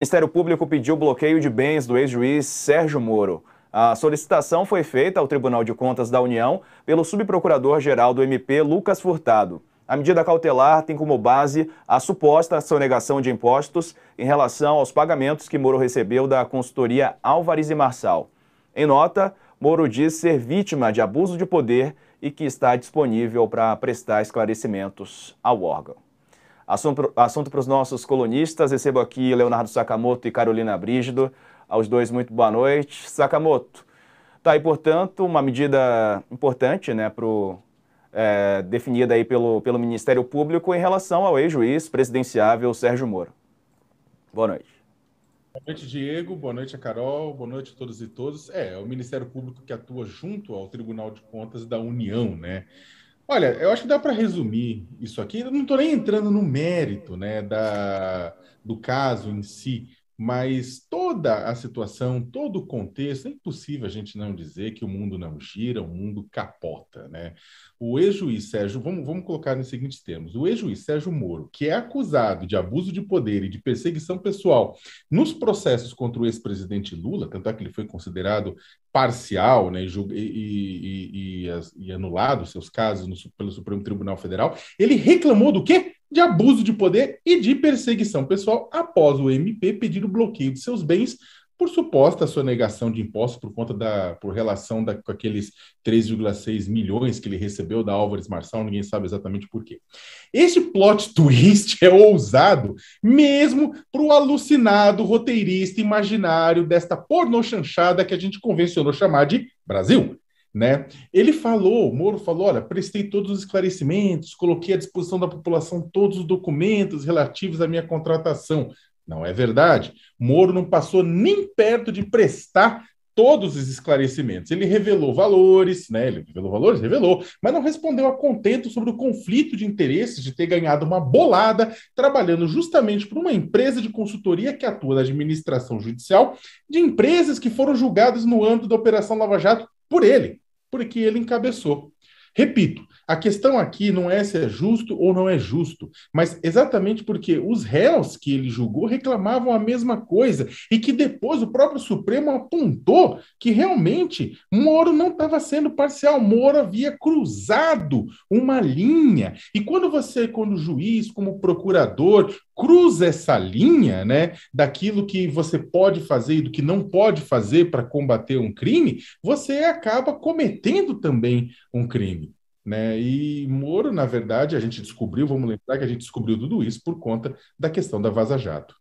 O Ministério Público pediu bloqueio de bens do ex-juiz Sérgio Moro. A solicitação foi feita ao Tribunal de Contas da União pelo subprocurador-geral do MP, Lucas Furtado. A medida cautelar tem como base a suposta sonegação de impostos em relação aos pagamentos que Moro recebeu da consultoria Álvares e Marçal. Em nota, Moro diz ser vítima de abuso de poder e que está disponível para prestar esclarecimentos ao órgão. Assunto para os nossos colunistas, recebo aqui Leonardo Sakamoto e Carolina Brígido. Aos dois, muito boa noite. Sakamoto, tá aí, portanto, uma medida importante, né, pro, é, definida aí pelo, pelo Ministério Público em relação ao ex-juiz presidenciável Sérgio Moro. Boa noite. Boa noite, Diego. Boa noite a Carol. Boa noite a todos e todos. É, é o Ministério Público que atua junto ao Tribunal de Contas da União, né? Olha, eu acho que dá para resumir isso aqui. Eu não estou nem entrando no mérito né, da, do caso em si, mas toda a situação, todo o contexto, é impossível a gente não dizer que o mundo não gira, o mundo capota, né? O ex-juiz Sérgio, vamos, vamos colocar nos seguintes termos, o ex-juiz Sérgio Moro, que é acusado de abuso de poder e de perseguição pessoal nos processos contra o ex-presidente Lula, tanto é que ele foi considerado parcial né, e, e, e, e anulado seus casos no, pelo Supremo Tribunal Federal, ele reclamou do quê? de abuso de poder e de perseguição pessoal após o MP pedir o bloqueio de seus bens por suposta sonegação de impostos por conta da por relação da, com aqueles 3,6 milhões que ele recebeu da Álvares Marçal, ninguém sabe exatamente por quê. esse plot twist é ousado mesmo para o alucinado roteirista imaginário desta pornochanchada que a gente convencionou chamar de Brasil. Né? Ele falou, Moro falou, olha, prestei todos os esclarecimentos, coloquei à disposição da população todos os documentos relativos à minha contratação. Não é verdade. Moro não passou nem perto de prestar todos os esclarecimentos. Ele revelou valores, né? Ele revelou valores, revelou, mas não respondeu a contento sobre o conflito de interesses de ter ganhado uma bolada trabalhando justamente por uma empresa de consultoria que atua na administração judicial de empresas que foram julgadas no âmbito da Operação Lava Jato por ele, porque ele encabeçou. Repito, a questão aqui não é se é justo ou não é justo, mas exatamente porque os réus que ele julgou reclamavam a mesma coisa e que depois o próprio Supremo apontou que realmente Moro não estava sendo parcial, Moro havia cruzado uma linha. E quando você, como juiz, como procurador, cruza essa linha, né, daquilo que você pode fazer e do que não pode fazer para combater um crime, você acaba cometendo também um crime. Né? E Moro, na verdade, a gente descobriu, vamos lembrar que a gente descobriu tudo isso por conta da questão da Vaza Jato.